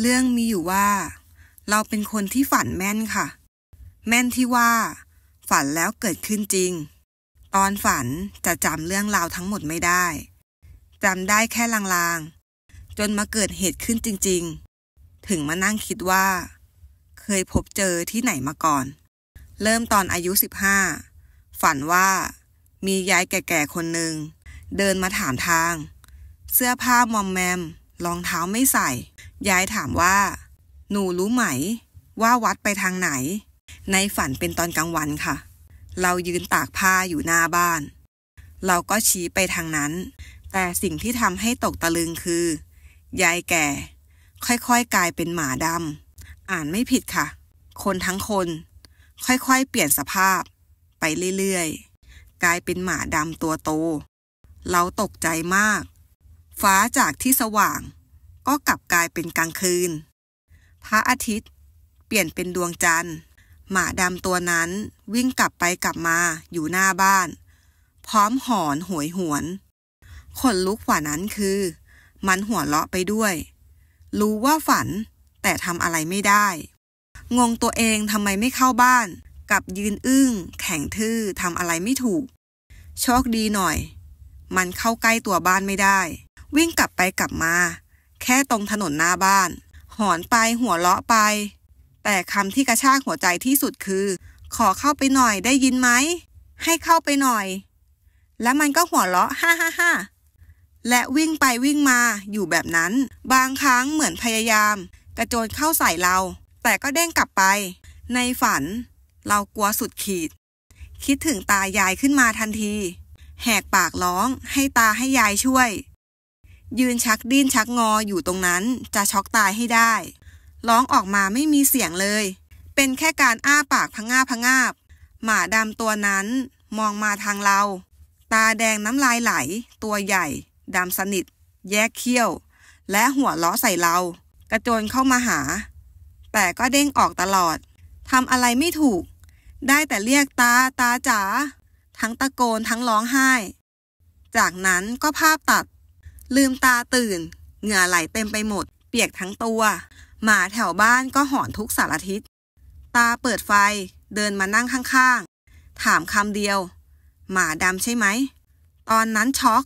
เรื่องมีอยู่ว่า เราเป็นคนที่ฝันแม่นค่ะ แม่นที่ว่า ฝันแล้วเกิดขึ้นจริง ตอนฝันจะจำเรื่องราวทั้งหมดไม่ได้จำได้แค่ลางๆจนมาเกิดเหตุขึ้นจริงๆ ถึงมานั่งคิดว่า เคยพบเจอที่ไหนมาก่อน เริ่มตอนอายุสิบห้าฝันว่ามียายแก่ๆคนหนึ่งเดินมาถามทาง เสื้อผ้ามอมแมมรองเท้าไม่ใส่ ยายถามว่า หนูรู้ไหม ว่าวัดไปทางไหน ในฝันเป็นตอนกลางวันค่ะ เรายืนตากผ้าอยู่หน้าบ้าน เราก็ชี้ไปทางนั้น แต่สิ่งที่ทำให้ตกตะลึงคือ ยายแก่ ค่อยๆกลายเป็นหมาดำ อ่านไม่ผิดค่ะ คนทั้งคนค่อยๆเปลี่ยนสภาพ ไปเรื่อยๆ กลายเป็นหมาดำตัวโต เราตกใจมากฟ้าจากที่สว่างก็กลับกลายเป็นกลางคืน พระอาทิตย์เปลี่ยนเป็นดวงจันทร์ หมาดำตัวนั้นวิ่งกลับไปกลับมาอยู่หน้าบ้าน พร้อมหอนหวยหวนขนลุกกว่านั้นคือ มันหัวเราะไปด้วย รู้ว่าฝัน แต่ทำอะไรไม่ได้ งงตัวเองทำไมไม่เข้าบ้านกับยืนอึ้งแข็งทื่อทำอะไรไม่ถูกโชคดีหน่อย มันเข้าใกล้ตัวบ้านไม่ได้วิ่งกลับไปกลับมา แค่ตรงถนนหน้าบ้าน หอนไปหัวเลาะไป แต่คำที่กระชากหัวใจที่สุดคือ ขอเข้าไปหน่อยได้ยินไหม ให้เข้าไปหน่อย แล้วมันก็หัวเราะฮ่าฮ่าฮ่าและวิ่งไปวิ่งมาอยู่แบบนั้น บางครั้งเหมือนพยายาม กระโจนเข้าใส่เรา แต่ก็เด้งกลับไป ในฝัน เรากลัวสุดขีด คิดถึงตายายขึ้นมาทันทีแหกปากร้องให้ตาให้ยายช่วยยืนชักดิ้นชักงออยู่ตรงนั้นจะช็อกตายให้ได้ร้องออกมาไม่มีเสียงเลย เป็นแค่การอ้าปากพงาพงาบหมาดำตัวนั้นมองมาทางเรา ตาแดงน้ำลายไหล ตัวใหญ่ดำสนิท แยกเขี้ยว และหัวล้อใส่เรา กระโจนเข้ามาหา แต่ก็เด้งออกตลอดทำอะไรไม่ถูก ได้แต่เรียกตาตาจ๋าทั้งตะโกนทั้งร้องไห้ จากนั้นก็ภาพตัดลืมตาตื่น เหงื่อไหลเต็มไปหมดเปียกทั้งตัว หมาแถวบ้านก็หอนทุกสารทิศตาเปิดไฟเดินมานั่งข้างๆ ถามคำเดียว หมาดำใช่ไหม ตอนนั้นช็อก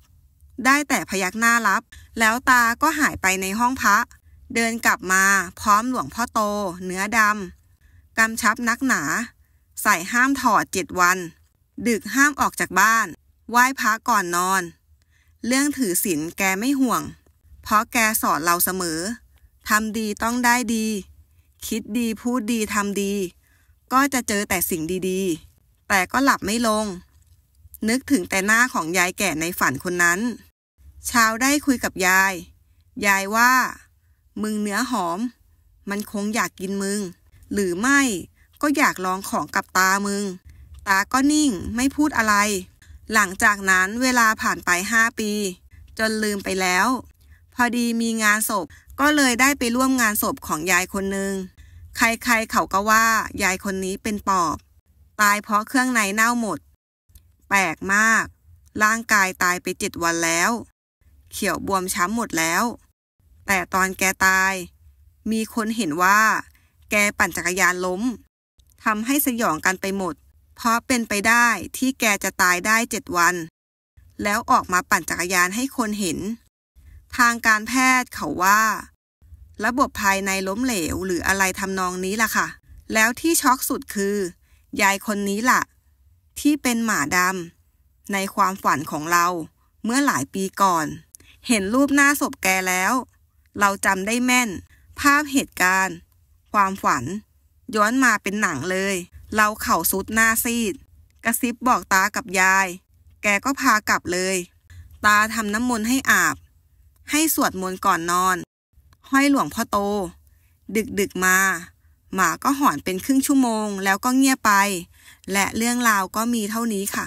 ได้แต่พยักหน้ารับ แล้วตาก็หายไปในห้องพระเดินกลับมาพร้อมหลวงพ่อโตเนื้อดำกำชับนักหนา ใส่ห้ามถอดเจ็ดวัน ดึกห้ามออกจากบ้านไหว้พระก่อนนอนเรื่องถือศีลแกไม่ห่วง เพราะแกสอนเราเสมอ ทำดีต้องได้ดี คิดดีพูดดีทำดี ก็จะเจอแต่สิ่งดีๆ แต่ก็หลับไม่ลง นึกถึงแต่หน้าของยายแก่ในฝันคนนั้น เช้าได้คุยกับยาย ยายว่า มึงเนื้อหอม มันคงอยากกินมึง หรือไม่ ก็อยากลองของกับตามึง ตาก็นิ่งไม่พูดอะไรหลังจากนั้นเวลาผ่านไป 5 ปี จนลืมไปแล้ว พอดีมีงานศพก็เลยได้ไปร่วมงานศพของยายคนหนึ่ง ใครๆเขาก็ว่า ยายคนนี้เป็นปอบ ตายเพราะเครื่องในเน่าหมด แปลกมาก ร่างกายตายไปเจ็ดวันแล้ว เขียวบวมช้ำหมดแล้ว แต่ตอนแกตาย มีคนเห็นว่า แกปั่นจักรยานล้มทำให้สยองกันไปหมดเพราะเป็นไปได้ที่แกจะตายได้เจ็ดวัน แล้วออกมาปั่นจักรยานให้คนเห็น ทางการแพทย์เขาว่า ระบบภายในล้มเหลวหรืออะไรทำนองนี้ล่ะค่ะ แล้วที่ช็อกสุดคือ ยายคนนี้ล่ะ ที่เป็นหมาดำในความฝันของเรา เมื่อหลายปีก่อน เห็นรูปหน้าศพแกแล้ว เราจำได้แม่น ภาพเหตุการณ์ ความฝัน ย้อนมาเป็นหนังเลยเราเข่าสุดหน้าซีด กระซิบบอกตากับยาย แกก็พากลับเลย ตาทำน้ำมนต์ให้อาบ ให้สวดมนต์ก่อนนอน ห้อยหลวงพ่อโต ดึกดึกมา หมาก็หอนเป็นครึ่งชั่วโมงแล้วก็เงียบไป และเรื่องราวก็มีเท่านี้ค่ะ